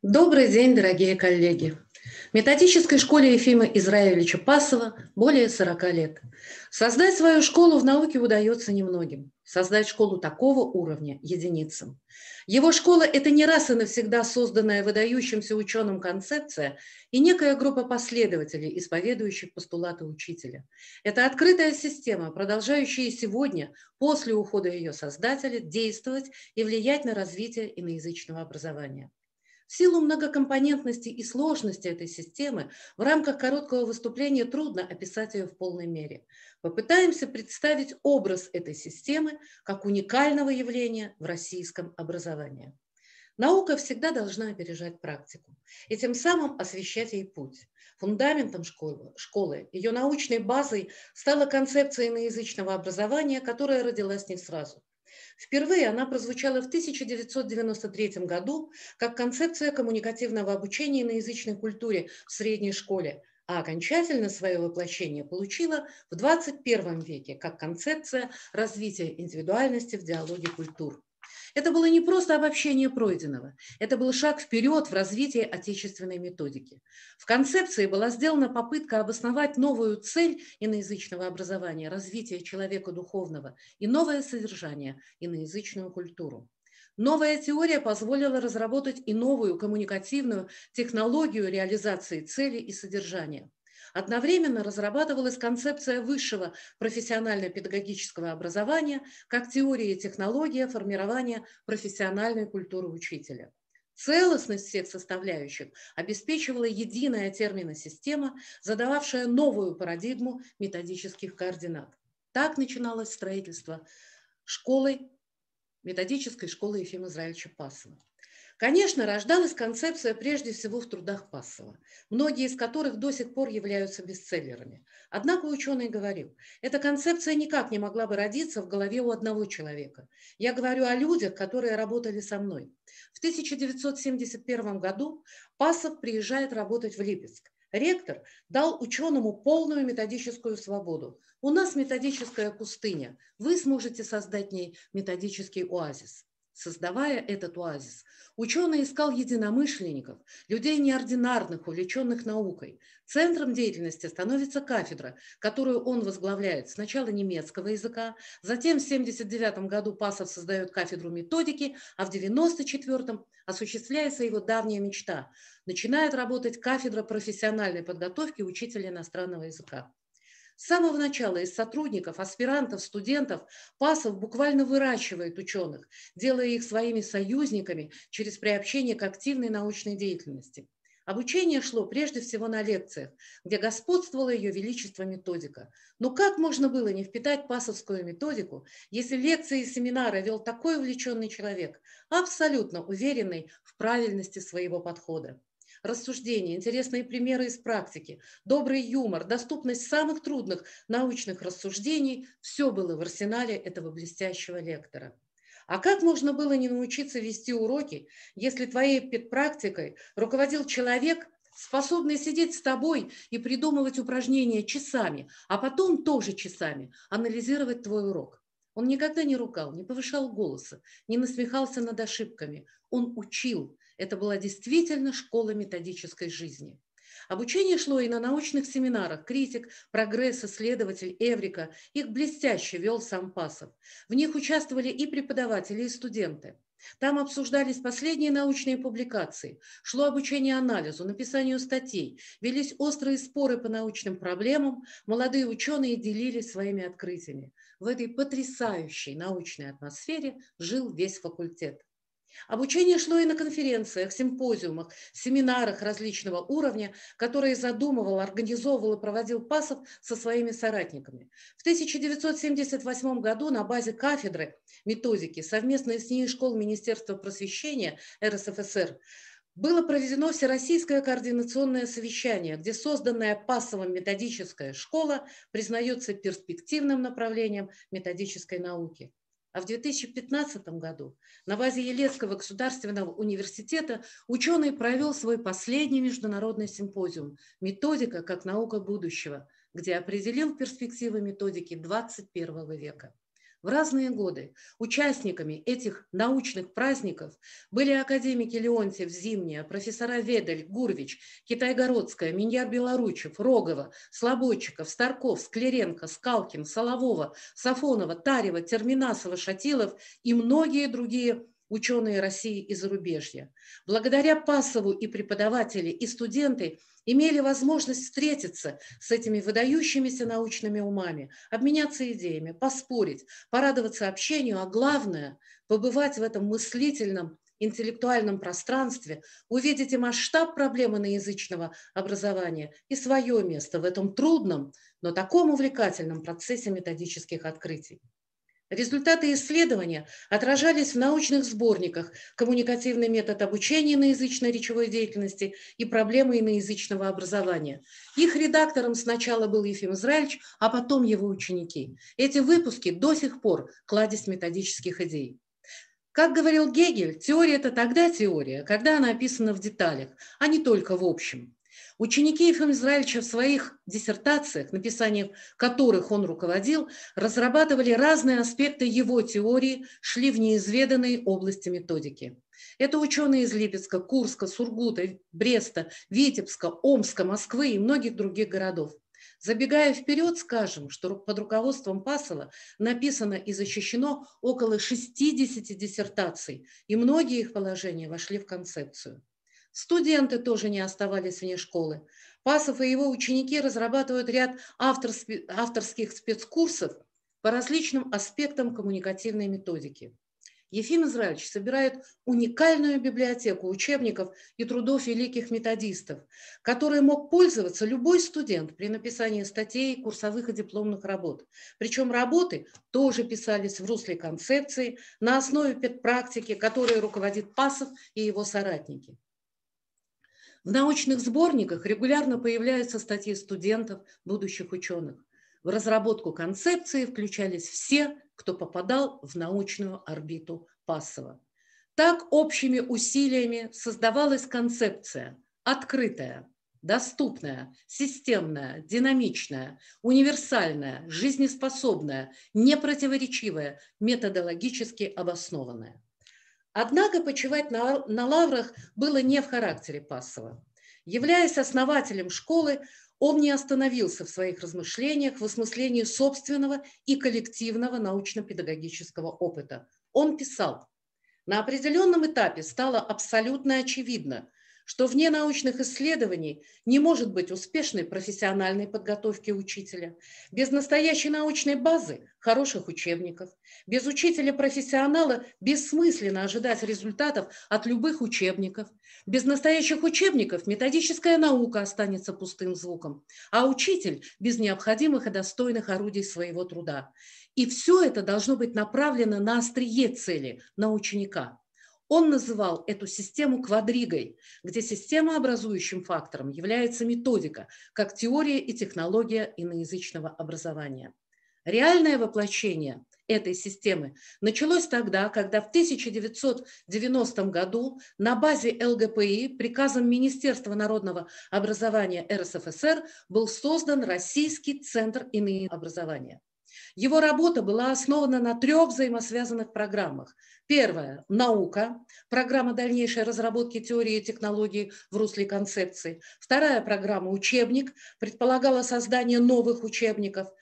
Добрый день, дорогие коллеги! Методической школе Ефима Израилевича Пасова более 40 лет. Создать свою школу в науке удается немногим. Создать школу такого уровня – единицам. Его школа – это не раз и навсегда созданная выдающимся ученым концепция и некая группа последователей, исповедующих постулаты учителя. Это открытая система, продолжающая сегодня, после ухода ее создателя, действовать и влиять на развитие иноязычного образования. В силу многокомпонентности и сложности этой системы в рамках короткого выступления трудно описать ее в полной мере. Попытаемся представить образ этой системы как уникального явления в российском образовании. Наука всегда должна опережать практику и тем самым освещать ей путь. Фундаментом школы, школы, ее научной базой стала концепция иноязычного образования, которая родилась не сразу. Впервые она прозвучала в 1993 году как концепция коммуникативного обучения на язычной культуре в средней школе, а окончательно свое воплощение получила в 21 веке как концепция развития индивидуальности в диалоге культур. Это было не просто обобщение пройденного, это был шаг вперед в развитии отечественной методики. В концепции была сделана попытка обосновать новую цель иноязычного образования, развитие человека духовного и новое содержание иноязычную культуру. Новая теория позволила разработать и новую коммуникативную технологию реализации цели и содержания. Одновременно разрабатывалась концепция высшего профессионально-педагогического образования как теория и технология формирования профессиональной культуры учителя. Целостность всех составляющих обеспечивала единая система, задававшая новую парадигму методических координат. Так начиналось строительство школы, методической школы Ефима Израильевича Пасова. Конечно, рождалась концепция прежде всего в трудах Пассова, многие из которых до сих пор являются бестселлерами. Однако ученый говорил, эта концепция никак не могла бы родиться в голове у одного человека. Я говорю о людях, которые работали со мной. В 1971 году Пассов приезжает работать в Липецк. Ректор дал ученому полную методическую свободу. У нас методическая пустыня. Вы сможете создать в ней методический оазис создавая этот оазис, ученый искал единомышленников, людей неординарных, увлеченных наукой. Центром деятельности становится кафедра, которую он возглавляет сначала немецкого языка, затем в 1979 году Пасов создает кафедру методики, а в 1994 осуществляется его давняя мечта. Начинает работать кафедра профессиональной подготовки учителя иностранного языка. С самого начала из сотрудников, аспирантов, студентов ПАСов буквально выращивает ученых, делая их своими союзниками через приобщение к активной научной деятельности. Обучение шло прежде всего на лекциях, где господствовала ее величество методика. Но как можно было не впитать пасовскую методику, если лекции и семинары вел такой увлеченный человек, абсолютно уверенный в правильности своего подхода? рассуждения, интересные примеры из практики, добрый юмор, доступность самых трудных научных рассуждений – все было в арсенале этого блестящего лектора. А как можно было не научиться вести уроки, если твоей педпрактикой руководил человек, способный сидеть с тобой и придумывать упражнения часами, а потом тоже часами анализировать твой урок? Он никогда не ругал, не повышал голоса, не насмехался над ошибками. Он учил, это была действительно школа методической жизни. Обучение шло и на научных семинарах. Критик, прогресс, исследователь, Эврика. Их блестяще вел сам Пасов. В них участвовали и преподаватели, и студенты. Там обсуждались последние научные публикации, шло обучение анализу, написанию статей, велись острые споры по научным проблемам, молодые ученые делились своими открытиями. В этой потрясающей научной атмосфере жил весь факультет. Обучение шло и на конференциях, симпозиумах, семинарах различного уровня, которые задумывал, организовывал и проводил Пасов со своими соратниками. В 1978 году на базе кафедры методики, совместно с ней школ Министерства просвещения РСФСР, было проведено Всероссийское координационное совещание, где созданная Пасовым методическая школа признается перспективным направлением методической науки. А в 2015 году на базе Елецкого государственного университета ученый провел свой последний международный симпозиум «Методика как наука будущего», где определил перспективы методики 21 века в разные годы участниками этих научных праздников были академики Леонтьев, Зимняя, профессора Ведель, Гурвич, Китайгородская, Миньяр Белоручев, Рогова, Слободчиков, Старков, Склеренко, Скалкин, Соловова, Сафонова, Тарева, Терминасова, Шатилов и многие другие ученые России и зарубежья. Благодаря Пасову и преподаватели, и студенты – имели возможность встретиться с этими выдающимися научными умами, обменяться идеями, поспорить, порадоваться общению, а главное – побывать в этом мыслительном интеллектуальном пространстве, увидите масштаб проблемы на язычного образования и свое место в этом трудном, но таком увлекательном процессе методических открытий. Результаты исследования отражались в научных сборниках «Коммуникативный метод обучения иноязычной речевой деятельности» и «Проблемы иноязычного образования». Их редактором сначала был Ефим Израильевич, а потом его ученики. Эти выпуски до сих пор кладезь методических идей. Как говорил Гегель, теория – это тогда теория, когда она описана в деталях, а не только в общем. Ученики Ефима Израильевича в своих диссертациях, написаниях которых он руководил, разрабатывали разные аспекты его теории, шли в неизведанные области методики. Это ученые из Липецка, Курска, Сургута, Бреста, Витебска, Омска, Москвы и многих других городов. Забегая вперед, скажем, что под руководством Пасова написано и защищено около 60 диссертаций, и многие их положения вошли в концепцию. Студенты тоже не оставались вне школы. Пасов и его ученики разрабатывают ряд авторских спецкурсов по различным аспектам коммуникативной методики. Ефим Израильевич собирает уникальную библиотеку учебников и трудов великих методистов, которые мог пользоваться любой студент при написании статей, курсовых и дипломных работ. Причем работы тоже писались в русле концепции на основе педпрактики, которой руководит Пасов и его соратники. В научных сборниках регулярно появляются статьи студентов, будущих ученых. В разработку концепции включались все, кто попадал в научную орбиту Пасова. Так общими усилиями создавалась концепция открытая, доступная, системная, динамичная, универсальная, жизнеспособная, непротиворечивая, методологически обоснованная. Однако почивать на, на лаврах было не в характере Пасова. Являясь основателем школы, он не остановился в своих размышлениях в осмыслении собственного и коллективного научно-педагогического опыта. Он писал, на определенном этапе стало абсолютно очевидно, что вне научных исследований не может быть успешной профессиональной подготовки учителя, без настоящей научной базы, хороших учебников, без учителя-профессионала бессмысленно ожидать результатов от любых учебников, без настоящих учебников методическая наука останется пустым звуком, а учитель без необходимых и достойных орудий своего труда. И все это должно быть направлено на острие цели, на ученика. Он называл эту систему квадригой, где системообразующим фактором является методика, как теория и технология иноязычного образования. Реальное воплощение этой системы началось тогда, когда в 1990 году на базе ЛГПИ приказом Министерства народного образования РСФСР был создан Российский центр иноязычного образования. Его работа была основана на трех взаимосвязанных программах. Первая — наука, программа дальнейшей разработки теории и технологий в русле концепции. Вторая программа – учебник, предполагала создание новых учебников –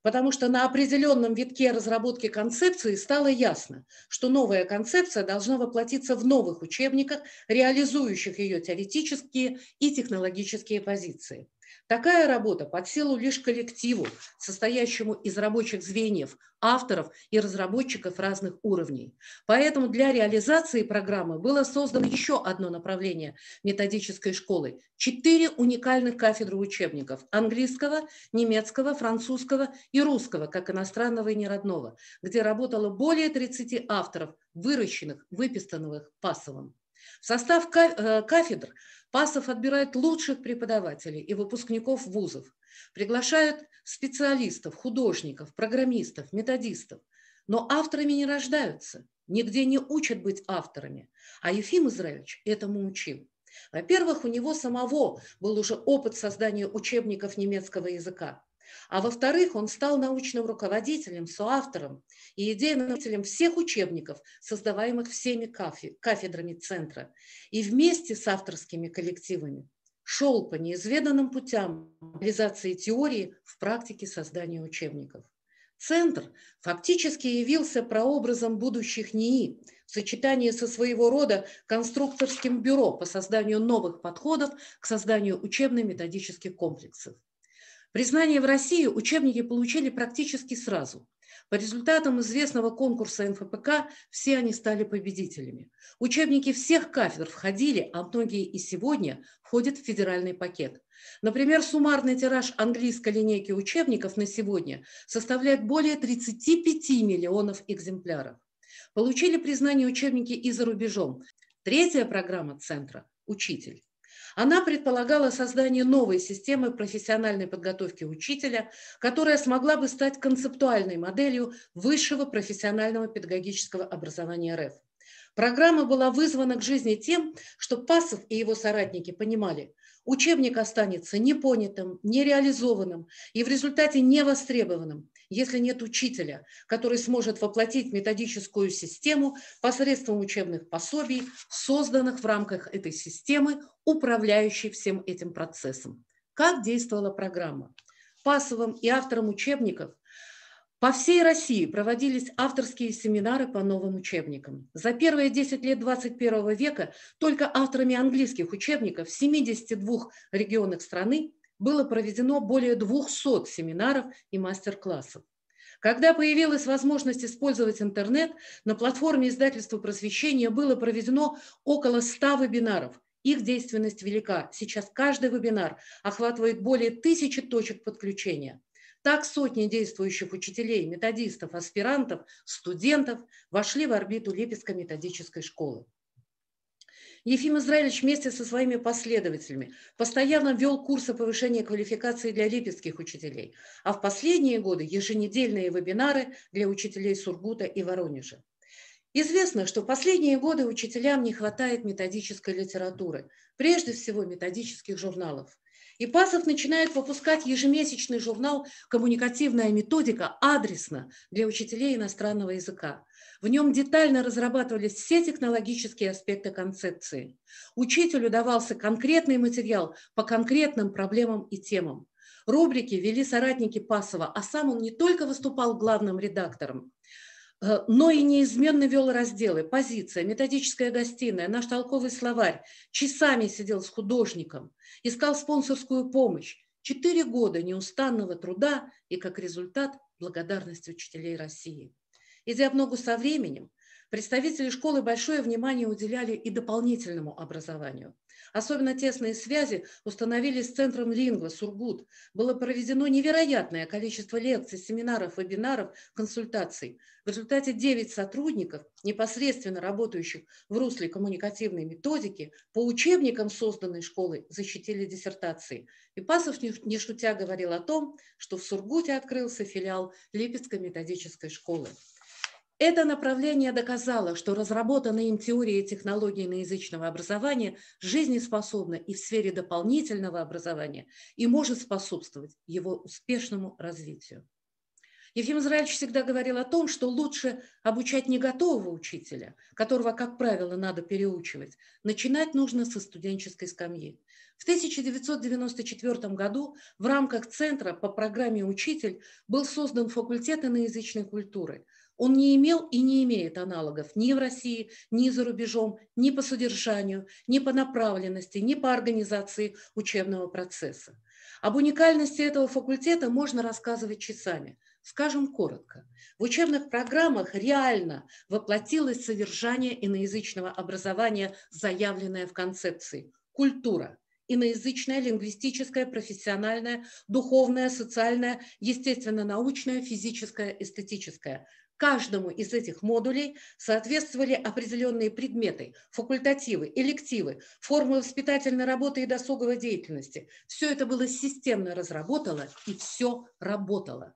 потому что на определенном витке разработки концепции стало ясно, что новая концепция должна воплотиться в новых учебниках, реализующих ее теоретические и технологические позиции. Такая работа под силу лишь коллективу, состоящему из рабочих звеньев, авторов и разработчиков разных уровней. Поэтому для реализации программы было создано еще одно направление методической школы. Четыре уникальных кафедры учебников – английского, немецкого, французского и русского, как иностранного и неродного, где работало более 30 авторов, выращенных, выписанных Пасовым. В состав э, кафедр ПАСов отбирает лучших преподавателей и выпускников вузов, приглашают специалистов, художников, программистов, методистов. Но авторами не рождаются, нигде не учат быть авторами. А Ефим Израилович этому учил. Во-первых, у него самого был уже опыт создания учебников немецкого языка. А во-вторых, он стал научным руководителем, соавтором и идейным всех учебников, создаваемых всеми кафедрами центра, и вместе с авторскими коллективами шел по неизведанным путям реализации теории в практике создания учебников. Центр фактически явился прообразом будущих НИИ в сочетании со своего рода конструкторским бюро по созданию новых подходов к созданию учебно-методических комплексов. Признание в России учебники получили практически сразу. По результатам известного конкурса НФПК все они стали победителями. Учебники всех кафедр входили, а многие и сегодня входят в федеральный пакет. Например, суммарный тираж английской линейки учебников на сегодня составляет более 35 миллионов экземпляров. Получили признание учебники и за рубежом. Третья программа центра – «Учитель». Она предполагала создание новой системы профессиональной подготовки учителя, которая смогла бы стать концептуальной моделью высшего профессионального педагогического образования РФ. Программа была вызвана к жизни тем, что Пасов и его соратники понимали – Учебник останется непонятым, нереализованным и в результате невостребованным, если нет учителя, который сможет воплотить методическую систему посредством учебных пособий, созданных в рамках этой системы, управляющей всем этим процессом. Как действовала программа? Пасовым и автором учебников – по всей России проводились авторские семинары по новым учебникам. За первые 10 лет 21 века только авторами английских учебников в 72 регионах страны было проведено более 200 семинаров и мастер-классов. Когда появилась возможность использовать интернет, на платформе издательства просвещения было проведено около 100 вебинаров. Их действенность велика. Сейчас каждый вебинар охватывает более тысячи точек подключения. Так сотни действующих учителей, методистов, аспирантов, студентов вошли в орбиту Липецкой методической школы. Ефим Израилевич вместе со своими последователями постоянно вел курсы повышения квалификации для липецких учителей, а в последние годы еженедельные вебинары для учителей Сургута и Воронежа. Известно, что в последние годы учителям не хватает методической литературы, прежде всего методических журналов. Ипасов начинает выпускать ежемесячный журнал «Коммуникативная методика» адресно для учителей иностранного языка. В нем детально разрабатывались все технологические аспекты концепции. Учителю давался конкретный материал по конкретным проблемам и темам. Рубрики вели соратники Пасова, а сам он не только выступал главным редактором, Э, но и неизменно вел разделы, позиция, методическая гостиная, наш толковый словарь. Часами сидел с художником, искал спонсорскую помощь. Четыре года неустанного труда и, как результат, благодарность учителей России. Идя в ногу со временем, представители школы большое внимание уделяли и дополнительному образованию. Особенно тесные связи установились с Центром Лингва Сургут. Было проведено невероятное количество лекций, семинаров, вебинаров, консультаций. В результате 9 сотрудников, непосредственно работающих в русле коммуникативной методики, по учебникам созданной школы защитили диссертации. И Пасов не шутя говорил о том, что в Сургуте открылся филиал Липецкой методической школы. Это направление доказало, что разработанная им теория и технологии иноязычного образования жизнеспособна и в сфере дополнительного образования и может способствовать его успешному развитию. Ефим Израильевич всегда говорил о том, что лучше обучать не готового учителя, которого, как правило, надо переучивать. Начинать нужно со студенческой скамьи. В 1994 году в рамках Центра по программе «Учитель» был создан факультет иноязычной культуры – он не имел и не имеет аналогов ни в России, ни за рубежом, ни по содержанию, ни по направленности, ни по организации учебного процесса. Об уникальности этого факультета можно рассказывать часами. Скажем коротко, в учебных программах реально воплотилось содержание иноязычного образования, заявленное в концепции «культура», иноязычная, лингвистическая, профессиональная, духовная, социальная, естественно-научная, физическая, эстетическая каждому из этих модулей соответствовали определенные предметы, факультативы, элективы, формы воспитательной работы и досуговой деятельности. Все это было системно разработано и все работало.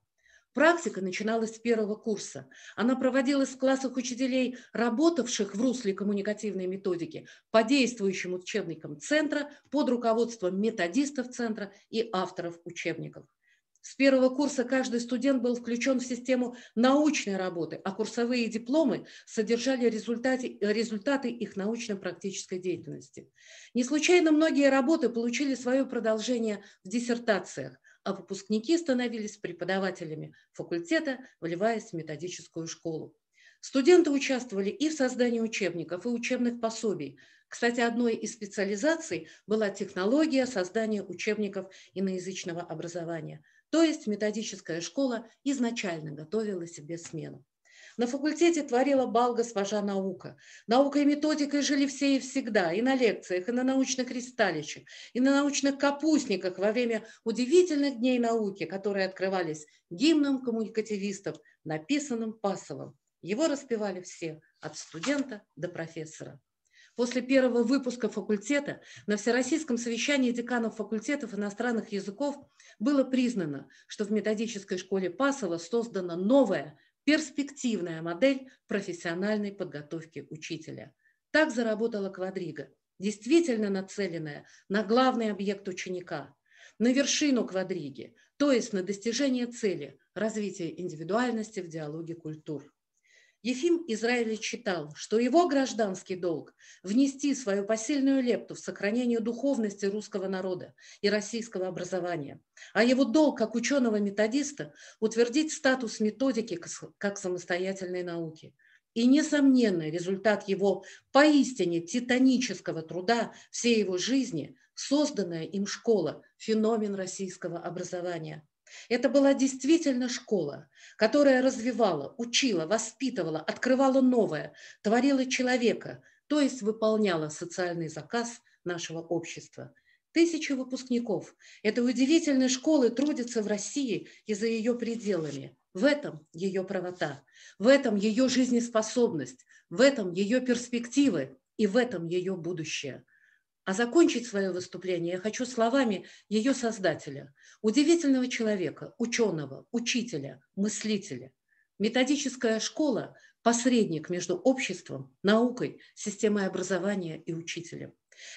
Практика начиналась с первого курса. Она проводилась в классах учителей, работавших в русле коммуникативной методики, по действующим учебникам центра, под руководством методистов центра и авторов учебников. С первого курса каждый студент был включен в систему научной работы, а курсовые дипломы содержали результаты, результаты их научно-практической деятельности. Не случайно многие работы получили свое продолжение в диссертациях, а выпускники становились преподавателями факультета, вливаясь в методическую школу. Студенты участвовали и в создании учебников, и учебных пособий. Кстати, одной из специализаций была технология создания учебников иноязычного образования – то есть методическая школа изначально готовила себе смену. На факультете творила Балга свожа наука. Наука и методикой жили все и всегда, и на лекциях, и на научных кристалличах, и на научных капустниках во время удивительных дней науки, которые открывались гимном коммуникативистов, написанным Пасовым. Его распевали все, от студента до профессора после первого выпуска факультета на Всероссийском совещании деканов факультетов иностранных языков было признано, что в методической школе Пасова создана новая перспективная модель профессиональной подготовки учителя. Так заработала квадрига, действительно нацеленная на главный объект ученика, на вершину квадриги, то есть на достижение цели развития индивидуальности в диалоге культур. Ефим Израиля читал, что его гражданский долг – внести свою посильную лепту в сохранение духовности русского народа и российского образования, а его долг как ученого-методиста – утвердить статус методики как самостоятельной науки. И, несомненно, результат его поистине титанического труда всей его жизни – созданная им школа – феномен российского образования – это была действительно школа, которая развивала, учила, воспитывала, открывала новое, творила человека, то есть выполняла социальный заказ нашего общества. Тысячи выпускников этой удивительной школы трудятся в России и за ее пределами. В этом ее правота, в этом ее жизнеспособность, в этом ее перспективы и в этом ее будущее. А закончить свое выступление я хочу словами ее создателя, удивительного человека, ученого, учителя, мыслителя. Методическая школа – посредник между обществом, наукой, системой образования и учителем.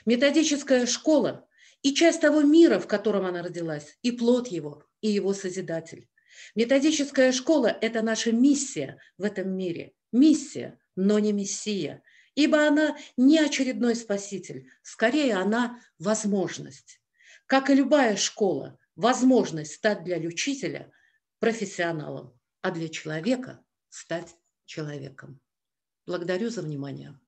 Методическая школа и часть того мира, в котором она родилась, и плод его, и его созидатель. Методическая школа – это наша миссия в этом мире. Миссия, но не мессия ибо она не очередной спаситель, скорее она возможность. Как и любая школа, возможность стать для учителя профессионалом, а для человека стать человеком. Благодарю за внимание.